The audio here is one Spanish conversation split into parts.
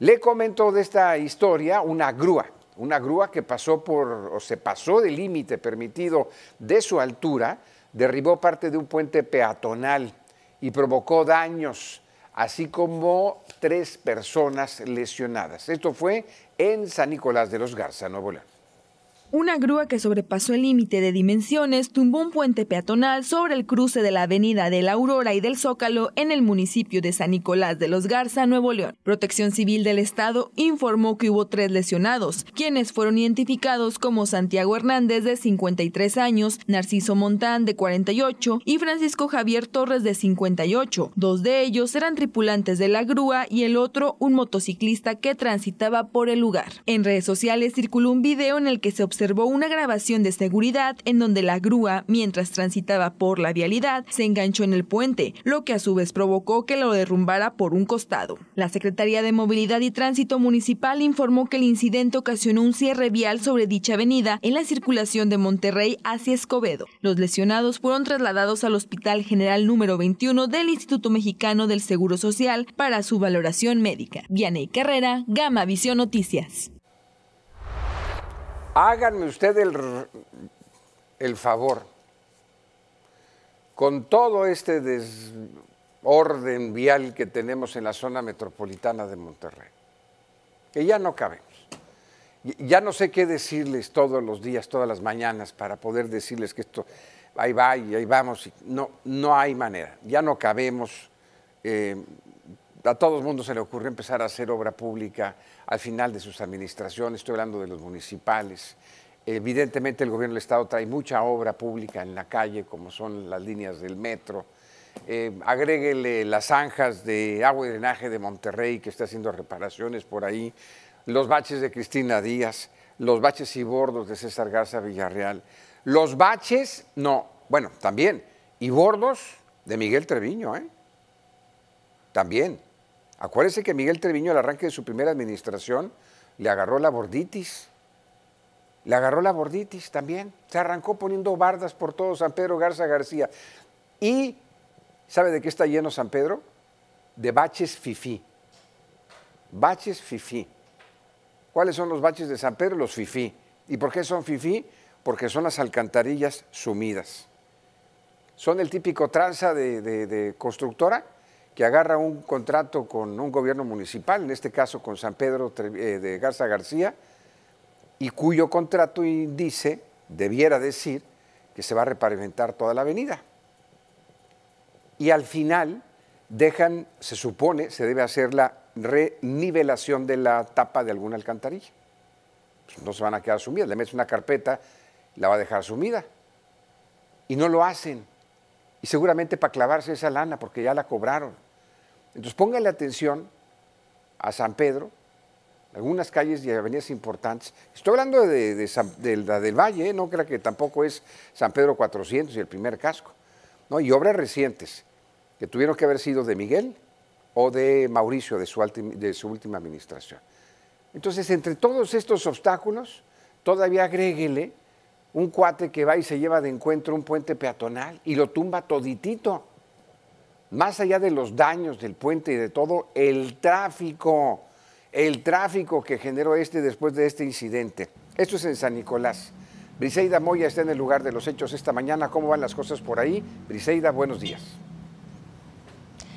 le comentó de esta historia una grúa, una grúa que pasó por, o se pasó del límite permitido de su altura, derribó parte de un puente peatonal y provocó daños, así como tres personas lesionadas. Esto fue en San Nicolás de los Garza, Nuevo León. Una grúa que sobrepasó el límite de dimensiones tumbó un puente peatonal sobre el cruce de la avenida de la Aurora y del Zócalo en el municipio de San Nicolás de los Garza, Nuevo León. Protección Civil del Estado informó que hubo tres lesionados, quienes fueron identificados como Santiago Hernández de 53 años, Narciso Montán de 48 y Francisco Javier Torres de 58. Dos de ellos eran tripulantes de la grúa y el otro un motociclista que transitaba por el lugar. En redes sociales circuló un video en el que se observó observó una grabación de seguridad en donde la grúa, mientras transitaba por la vialidad, se enganchó en el puente, lo que a su vez provocó que lo derrumbara por un costado. La Secretaría de Movilidad y Tránsito Municipal informó que el incidente ocasionó un cierre vial sobre dicha avenida en la circulación de Monterrey hacia Escobedo. Los lesionados fueron trasladados al Hospital General número 21 del Instituto Mexicano del Seguro Social para su valoración médica. vianey Carrera, Gama Visión Noticias. Háganme usted el, favor. Con todo este desorden vial que tenemos en la zona metropolitana de Monterrey, que ya no cabemos. Ya no sé qué decirles todos los días, todas las mañanas, para poder decirles que esto ahí va y ahí vamos. No, no hay manera. Ya no cabemos. Eh, a todo el mundo se le ocurre empezar a hacer obra pública al final de sus administraciones, estoy hablando de los municipales. Evidentemente el gobierno del Estado trae mucha obra pública en la calle, como son las líneas del metro. Eh, agréguele las zanjas de agua y drenaje de Monterrey, que está haciendo reparaciones por ahí, los baches de Cristina Díaz, los baches y bordos de César Garza Villarreal, los baches, no, bueno, también, y bordos de Miguel Treviño, ¿eh? También. Acuérdese que Miguel Treviño al arranque de su primera administración le agarró la borditis. Le agarró la borditis también. Se arrancó poniendo bardas por todo San Pedro Garza García. Y, ¿sabe de qué está lleno San Pedro? De baches fifí. Baches fifí. ¿Cuáles son los baches de San Pedro? Los fifí. ¿Y por qué son fifí? Porque son las alcantarillas sumidas. Son el típico tranza de constructora que agarra un contrato con un gobierno municipal, en este caso con San Pedro eh, de Garza García, y cuyo contrato dice, debiera decir, que se va a reparimentar toda la avenida. Y al final dejan, se supone, se debe hacer la renivelación de la tapa de alguna alcantarilla. Pues no se van a quedar sumidas, le meten una carpeta, la va a dejar sumida. Y no lo hacen. Y seguramente para clavarse esa lana, porque ya la cobraron. Entonces póngale atención a San Pedro, algunas calles y avenidas importantes. Estoy hablando de, la del Valle, ¿eh? no creo que tampoco es San Pedro 400 y el primer casco. ¿no? Y obras recientes que tuvieron que haber sido de Miguel o de Mauricio, de su, de su última administración. Entonces, entre todos estos obstáculos, todavía agréguele un cuate que va y se lleva de encuentro un puente peatonal y lo tumba toditito más allá de los daños del puente y de todo, el tráfico, el tráfico que generó este después de este incidente. Esto es en San Nicolás. Briseida Moya está en el lugar de los hechos esta mañana. ¿Cómo van las cosas por ahí? Briseida, buenos días.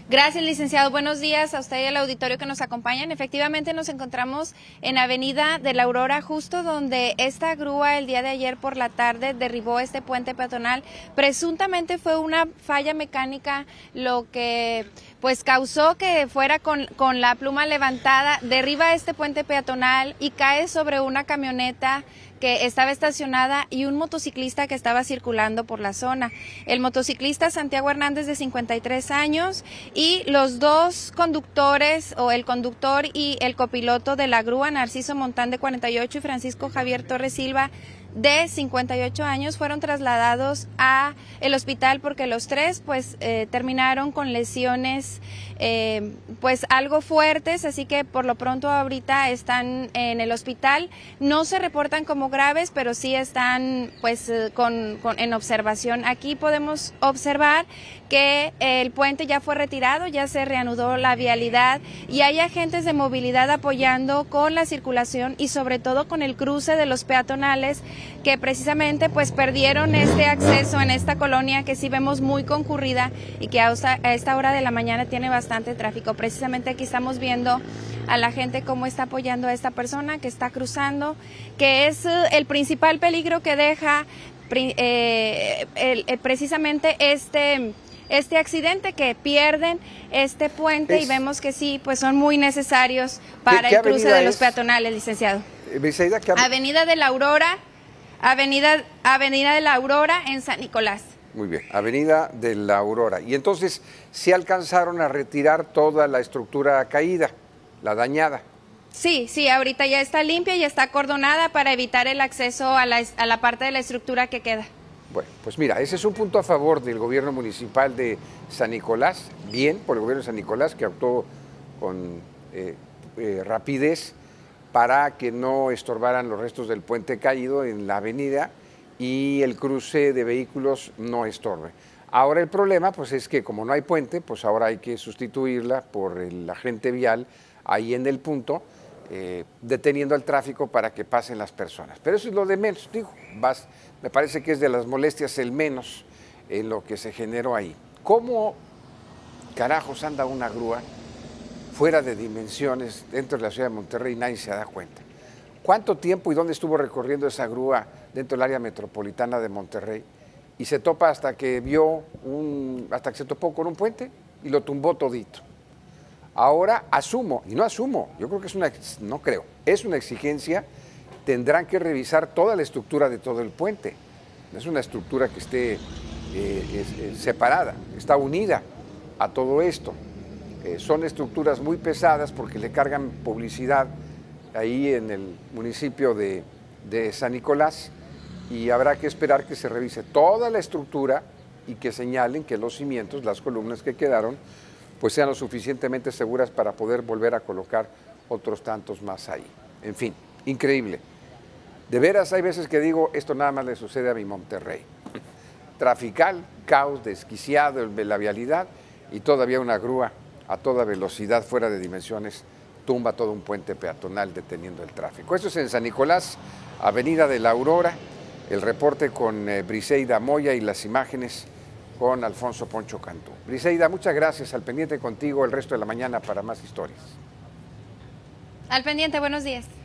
Gracias, licenciado. Buenos días a usted y al auditorio que nos acompañan. Efectivamente, nos encontramos en Avenida de la Aurora, justo donde esta grúa el día de ayer por la tarde derribó este puente peatonal. Presuntamente fue una falla mecánica lo que pues causó que fuera con, con la pluma levantada, derriba este puente peatonal y cae sobre una camioneta que estaba estacionada y un motociclista que estaba circulando por la zona. El motociclista Santiago Hernández de 53 años y los dos conductores o el conductor y el copiloto de la grúa Narciso Montán de 48 y Francisco Javier Torres Silva de 58 años fueron trasladados a el hospital porque los tres pues eh, terminaron con lesiones eh, pues algo fuertes, así que por lo pronto ahorita están en el hospital. No se reportan como graves, pero sí están pues eh, con, con, en observación. Aquí podemos observar que el puente ya fue retirado, ya se reanudó la vialidad y hay agentes de movilidad apoyando con la circulación y sobre todo con el cruce de los peatonales que precisamente pues perdieron este acceso en esta colonia que sí vemos muy concurrida y que a esta hora de la mañana tiene bastante tráfico. Precisamente aquí estamos viendo a la gente cómo está apoyando a esta persona que está cruzando, que es eh, el principal peligro que deja eh, eh, precisamente este, este accidente que pierden este puente y vemos que sí, pues son muy necesarios para el cruce de los peatonales, licenciado. Avenida de la Aurora, Avenida, Avenida de la Aurora en San Nicolás. Muy bien, Avenida de la Aurora. Y entonces, ¿se alcanzaron a retirar toda la estructura caída, la dañada? Sí, sí, ahorita ya está limpia y está acordonada para evitar el acceso a la, parte de la estructura que queda. Bueno, pues mira, ese es un punto a favor del gobierno municipal de San Nicolás, bien por el gobierno de San Nicolás, que actuó con eh, eh, rapidez para que no estorbaran los restos del puente caído en la avenida y el cruce de vehículos no estorbe. Ahora el problema pues es que como no hay puente, pues ahora hay que sustituirla por el agente vial ahí en el punto, eh, deteniendo el tráfico para que pasen las personas. Pero eso es lo de menos, digo, vas, me parece que es de las molestias el menos en lo que se generó ahí. ¿Cómo carajos anda una grúa fuera de dimensiones dentro de la ciudad de Monterrey, nadie se da cuenta. ¿Cuánto tiempo y dónde estuvo recorriendo esa grúa dentro del área metropolitana de Monterrey? Y se topa hasta que vio un, hasta que se topó con un puente y lo tumbó todito. Ahora asumo, y no asumo, yo creo que es una, no creo, es una exigencia, tendrán que revisar toda la estructura de todo el puente. No es una estructura que esté eh, eh, separada, está unida a todo esto. Eh, son estructuras muy pesadas porque le cargan publicidad ahí en el municipio de, de San Nicolás y habrá que esperar que se revise toda la estructura y que señalen que los cimientos, las columnas que quedaron, pues sean lo suficientemente seguras para poder volver a colocar otros tantos más ahí. En fin, increíble. De veras hay veces que digo, esto nada más le sucede a mi Monterrey. Trafical, caos, desquiciado, la vialidad y todavía una grúa a toda velocidad fuera de dimensiones tumba todo un puente peatonal deteniendo el tráfico. Esto es en San Nicolás, Avenida de la Aurora. El reporte con eh, Briseida Moya y las imágenes con Alfonso Poncho Cantú. Briseida, muchas gracias. Al pendiente contigo el resto de la mañana para más historias. Al pendiente, buenos días.